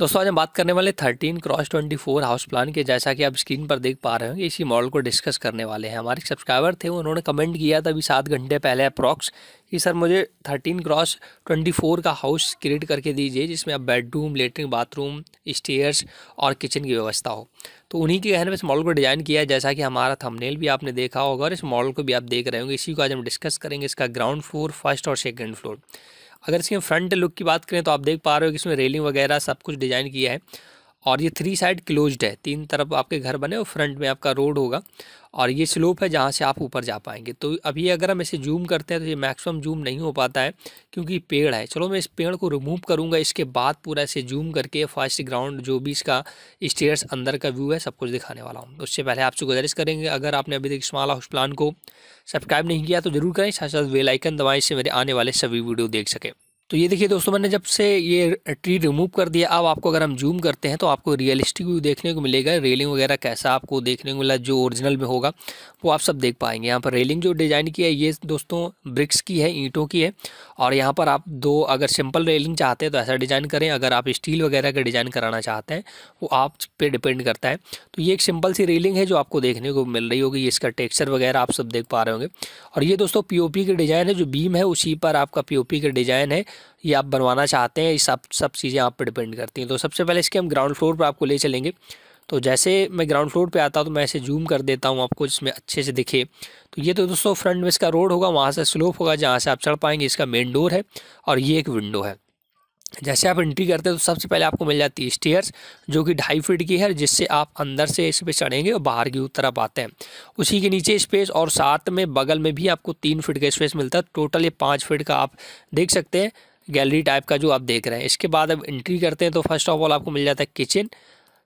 दोस्तों आज हम बात करने वाले 13 क्रॉस 24 हाउस प्लान के जैसा कि आप स्क्रीन पर देख पा रहे होंगे इसी मॉडल को डिस्कस करने वाले हैं हमारे सब्सक्राइबर थे उन्होंने कमेंट किया था अभी सात घंटे पहले अप्रॉक्स कि सर मुझे 13 क्रॉस 24 का हाउस क्रिएट करके दीजिए जिसमें आप बेडरूम लेटरिन बाथरूम स्टेयर्स और किचन की व्यवस्था हो तो उन्हीं के कहने पर इस मॉडल को डिज़ाइन किया है जैसा कि हमारा थंबनेल भी आपने देखा होगा और इस मॉडल को भी आप देख रहे होंगे इसी को आज हम डिस्कस करेंगे इसका ग्राउंड फ्लोर फर्स्ट और सेकेंड फ्लोर अगर इसके फ्रंट लुक की बात करें तो आप देख पा रहे हो कि इसमें रेलिंग वगैरह सब कुछ डिज़ाइन किया है और ये थ्री साइड क्लोज्ड है तीन तरफ आपके घर बने और फ्रंट में आपका रोड होगा और ये स्लोप है जहाँ से आप ऊपर जा पाएंगे तो अभी अगर हम इसे जूम करते हैं तो ये मैक्सिमम जूम नहीं हो पाता है क्योंकि पेड़ है चलो मैं इस पेड़ को रिमूव करूँगा इसके बाद पूरा इसे जूम करके फर्स्ट ग्राउंड जो भी इसका स्टेयर्स अंदर का व्यू है सब कुछ दिखाने वाला हूँ तो उससे पहले आपसे गुजारिश करेंगे अगर आपने अभी तक स्माल हाउस प्लान को सब्सक्राइब नहीं किया तो जरूर करें साथ साथ वेलाइकन दवाएँ इससे मेरे आने वाले सभी वीडियो देख सकें तो ये देखिए दोस्तों मैंने जब से ये ट्री रिमूव कर दिया अब आपको अगर हम जूम करते हैं तो आपको रियलिस्टिक व्यू देखने को मिलेगा रेलिंग वगैरह कैसा आपको देखने को मिला जो ओरिजिनल में होगा वो आप सब देख पाएंगे यहाँ पर रेलिंग जो डिज़ाइन की है ये दोस्तों ब्रिक्स की है ईंटों की है और यहाँ पर आप दो अगर सिंपल रेलिंग चाहते हैं तो ऐसा डिज़ाइन करें अगर आप स्टील वगैरह का डिज़ाइन कराना चाहते हैं वो आप पे डिपेंड करता है तो ये एक सिंपल सी रेलिंग है जो आपको देखने को मिल रही होगी इसका टेक्स्चर वगैरह आप सब देख पा रहे होंगे और ये दोस्तों पी का डिज़ाइन है जो बीम है उसी पर आपका पी का डिज़ाइन है ये आप बनवाना चाहते हैं ये सब सब चीज़ें आप पर डिपेंड करती हैं तो सबसे पहले इसके हम ग्राउंड फ्लोर पर आपको ले चलेंगे तो जैसे मैं ग्राउंड फ्लोर पे आता हूँ तो मैं इसे जूम कर देता हूँ आपको जिसमें अच्छे से दिखे तो ये तो दोस्तों फ्रंट में इसका रोड होगा वहाँ से स्लोप होगा जहाँ से आप चढ़ पाएंगे इसका मेन डोर है और ये एक विंडो है जैसे आप एंट्री करते हैं तो सबसे पहले आपको मिल जाती है स्टेयर्स जो कि ढाई फीट की है जिससे आप अंदर से इस पे चढ़ेंगे और बाहर की तरफ आते हैं उसी के नीचे स्पेस और साथ में बगल में भी आपको तीन फीट का स्पेस मिलता है टोटल ये पाँच फीट का आप देख सकते हैं गैलरी टाइप का जो आप देख रहे हैं इसके बाद अब एंट्री करते हैं तो फर्स्ट ऑफ ऑल आपको मिल जाता है किचन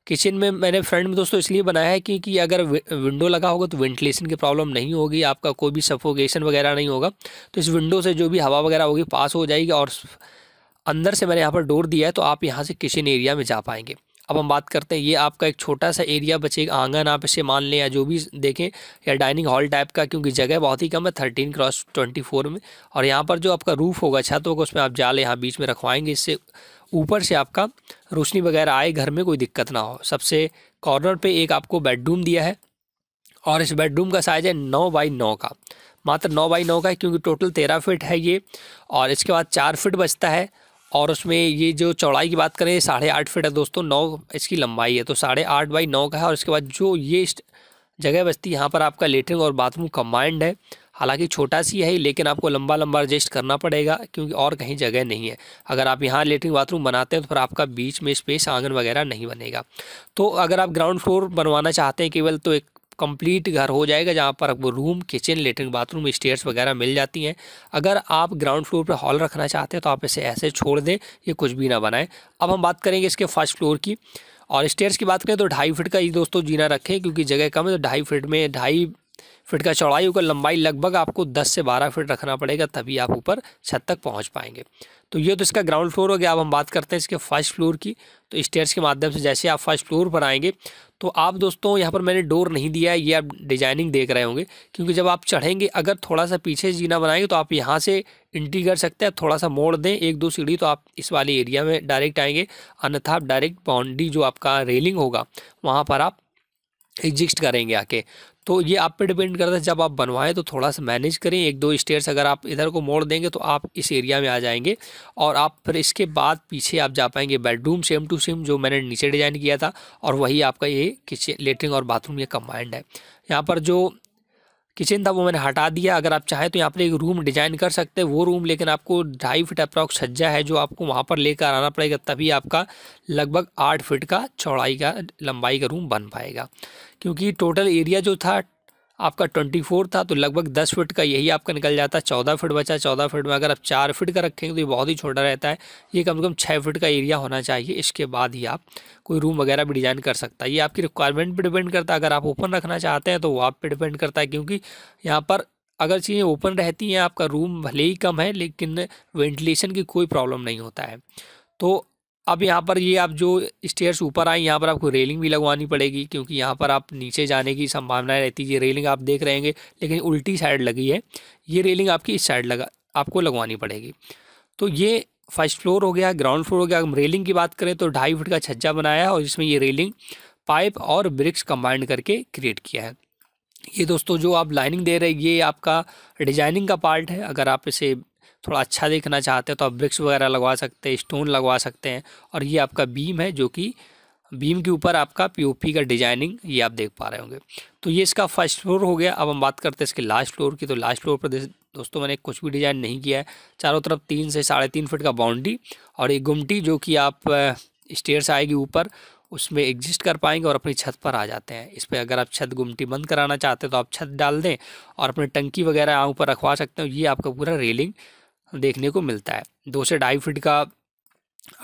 किचन में मैंने फ्रंट में दोस्तों इसलिए बनाया है कि, कि अगर विंडो लगा होगा तो वेंटिलेशन की प्रॉब्लम नहीं होगी आपका कोई भी सफोकेशन वगैरह नहीं होगा तो इस विंडो से जो भी हवा वगैरह होगी पास हो जाएगी और अंदर से मैंने यहाँ पर डोर दिया है तो आप यहाँ से किचन एरिया में जा पाएंगे अब हम बात करते हैं ये आपका एक छोटा सा एरिया बचे आंगन आप इसे मान लें या जो भी देखें या डाइनिंग हॉल टाइप का क्योंकि जगह बहुत ही कम है थर्टीन क्रॉस ट्वेंटी फोर में और यहाँ पर जो आपका रूफ़ होगा छत होगा उसमें आप जाल यहाँ बीच में रखवाएंगे इससे ऊपर से आपका रोशनी वगैरह आए घर में कोई दिक्कत ना हो सबसे कॉर्नर पर एक आपको बेडरूम दिया है और इस बेडरूम का साइज़ है नौ बाई नौ का मात्र नौ बाई नौ का है क्योंकि टोटल तेरह फिट है ये और इसके बाद चार फिट बचता है और उसमें ये जो चौड़ाई की बात करें साढ़े आठ फिट है दोस्तों नौ इसकी लंबाई है तो साढ़े आठ बाई नौ का है और इसके बाद जो ये जगह बस्ती यहाँ पर आपका लेटरिन और बाथरूम कम्बाइंड है हालांकि छोटा सी है लेकिन आपको लंबा लंबा एडजस्ट करना पड़ेगा क्योंकि और कहीं जगह नहीं है अगर आप यहाँ लेटरिन बाथरूम बनाते हैं तो फिर आपका बीच में स्पेस आंगन वगैरह नहीं बनेगा तो अगर आप ग्राउंड फ्लोर बनवाना चाहते हैं केवल तो एक कंप्लीट घर हो जाएगा जहाँ पर आपको room kitchen latrine bathroom stairs वगैरह मिल जाती हैं अगर आप ग्राउंड फ्लोर पर हॉल रखना चाहते हैं तो आप इसे ऐसे छोड़ दें ये कुछ भी ना बनाएं अब हम बात करेंगे इसके फर्स्ट फ्लोर की और स्टेयर्स की बात करें तो ढाई फिट का ही दोस्तों जीना रखें क्योंकि जगह कम है तो ढाई फिट में ढाई फिट का चौड़ाई होगा लंबाई लगभग आपको 10 से 12 फिट रखना पड़ेगा तभी आप ऊपर छत तक पहुंच पाएंगे तो ये तो इसका ग्राउंड फ्लोर हो गया अब हम बात करते हैं इसके फर्स्ट फ्लोर की तो स्टेयर्स के माध्यम से जैसे आप फर्स्ट फ्लोर पर आएंगे तो आप दोस्तों यहाँ पर मैंने डोर नहीं दिया है ये आप डिजाइनिंग देख रहे होंगे क्योंकि जब आप चढ़ेंगे अगर थोड़ा सा पीछे जीना बनाएंगे तो आप यहाँ से एंट्री कर सकते हैं थोड़ा सा मोड़ दें एक दो सीढ़ी तो आप इस वाले एरिया में डायरेक्ट आएंगे अन्यथा आप डायरेक्ट बाउंड्री जो आपका रेलिंग होगा वहाँ पर आप एग्जिस्ट करेंगे आके तो ये आप पे डिपेंड करता है जब आप बनवाएं तो थोड़ा सा मैनेज करें एक दो स्टेयर्स अगर आप इधर को मोड़ देंगे तो आप इस एरिया में आ जाएंगे और आप फिर इसके बाद पीछे आप जा पाएंगे बेडरूम सेम टू सेम जो मैंने नीचे डिज़ाइन किया था और वही आपका ये किचन लेटरिन और बाथरूम ये कम्बाइंड है यहाँ पर जो किचन था वो मैंने हटा दिया अगर आप चाहें तो यहाँ पर एक रूम डिजाइन कर सकते हैं वो रूम लेकिन आपको ढाई फिट अप्रॉक्स छज्जा है जो आपको वहाँ पर लेकर आना पड़ेगा तभी आपका लगभग आठ फिट का चौड़ाई का लंबाई का रूम बन पाएगा क्योंकि टोटल एरिया जो था आपका ट्वेंटी फोर था तो लगभग दस फीट का यही आपका निकल जाता है चौदह फीट बचा चौदह फीट में अगर आप चार फीट का रखेंगे तो ये बहुत ही छोटा रहता है ये कम से कम छः फीट का एरिया होना चाहिए इसके बाद ही आप कोई रूम वगैरह भी डिज़ाइन कर सकता है ये आपकी रिक्वायरमेंट पर डिपेंड करता है अगर आप ओपन रखना चाहते हैं तो वो आप पर डिपेंड करता है क्योंकि यहाँ पर अगर चीज़ें ओपन रहती हैं आपका रूम भले ही कम है लेकिन वेंटिलेशन की कोई प्रॉब्लम नहीं होता है तो अब यहाँ पर ये आप जो स्टेयर्स ऊपर आए यहाँ पर आपको रेलिंग भी लगवानी पड़ेगी क्योंकि यहाँ पर आप नीचे जाने की संभावनाएँ रहती है रेलिंग आप देख रहेंगे लेकिन उल्टी साइड लगी है ये रेलिंग आपकी इस साइड लगा आपको लगवानी पड़ेगी तो ये फर्स्ट फ्लोर हो गया ग्राउंड फ्लोर हो गया हम रेलिंग की बात करें तो ढाई फुट का छज्जा बनाया है और इसमें ये रेलिंग पाइप और ब्रिक्स कंबाइंड करके क्रिएट किया है ये दोस्तों जो आप लाइनिंग दे रहे हैं ये आपका डिजाइनिंग का पार्ट है अगर आप इसे थोड़ा अच्छा देखना चाहते हैं तो आप ब्रिक्स वगैरह लगवा सकते हैं स्टोन लगवा सकते हैं और ये आपका बीम है जो कि बीम के ऊपर आपका पीओपी का डिजाइनिंग ये आप देख पा रहे होंगे तो ये इसका फर्स्ट फ्लोर हो गया अब हम बात करते हैं इसके लास्ट फ्लोर की तो लास्ट फ्लोर पर दोस्तों मैंने कुछ भी डिज़ाइन नहीं किया है चारों तरफ तीन से साढ़े तीन फिट का बाउंड्री और एक गुमटी जो कि आप स्टेयर से आएगी ऊपर उसमें एग्जिस्ट कर पाएंगे और अपनी छत पर आ जाते हैं इस पर अगर आप छत गुमटी बंद कराना चाहते हैं तो आप छत डाल दें और अपनी टंकी वगैरह यहाँ ऊपर रखवा सकते हो ये आपका पूरा रेलिंग देखने को मिलता है दो से ढाई फिट का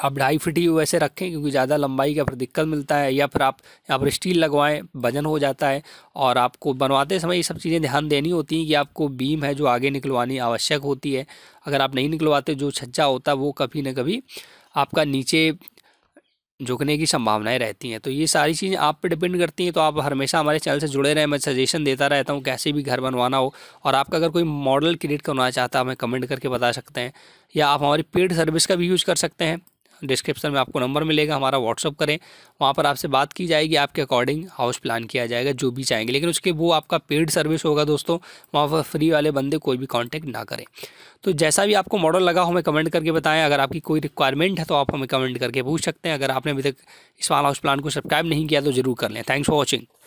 आप ढाई फिट ही वैसे रखें क्योंकि ज़्यादा लंबाई का फिर दिक्कत मिलता है या फिर आप यहाँ पर स्टील लगवाएं वजन हो जाता है और आपको बनवाते समय ये सब चीज़ें ध्यान देनी होती हैं कि आपको बीम है जो आगे निकलवानी आवश्यक होती है अगर आप नहीं निकलवाते जो छज्जा होता है वो कभी ना कभी आपका नीचे झुकने की संभावनाएं रहती हैं तो ये सारी चीज़ें आप पे डिपेंड करती हैं तो आप हमेशा हमारे चैनल से जुड़े रहें मैं सजेशन देता रहता हूँ कैसे भी घर बनवाना हो और आपका अगर कोई मॉडल क्रिएट करवाना चाहता है हमें कमेंट करके बता सकते हैं या आप हमारी पेड सर्विस का भी यूज़ कर सकते हैं डिस्क्रिप्शन में आपको नंबर मिलेगा हमारा व्हाट्सअप करें वहाँ पर आपसे बात की जाएगी आपके अकॉर्डिंग हाउस प्लान किया जाएगा जो भी चाहेंगे लेकिन उसके वो आपका पेड सर्विस होगा दोस्तों वहाँ पर फ्री वाले बंदे कोई भी कॉन्टैक्ट ना करें तो जैसा भी आपको मॉडल लगा हमें कमेंट करके बताएं अगर आपकी कोई रिक्वायरमेंट है तो आप हमें कमेंट करके पूछ सकते हैं अगर आपने अभी तक इस वाला हाउस प्लान को सब्सक्राइब नहीं किया तो जरूर कर लें थैंक्स फॉर वॉचिंग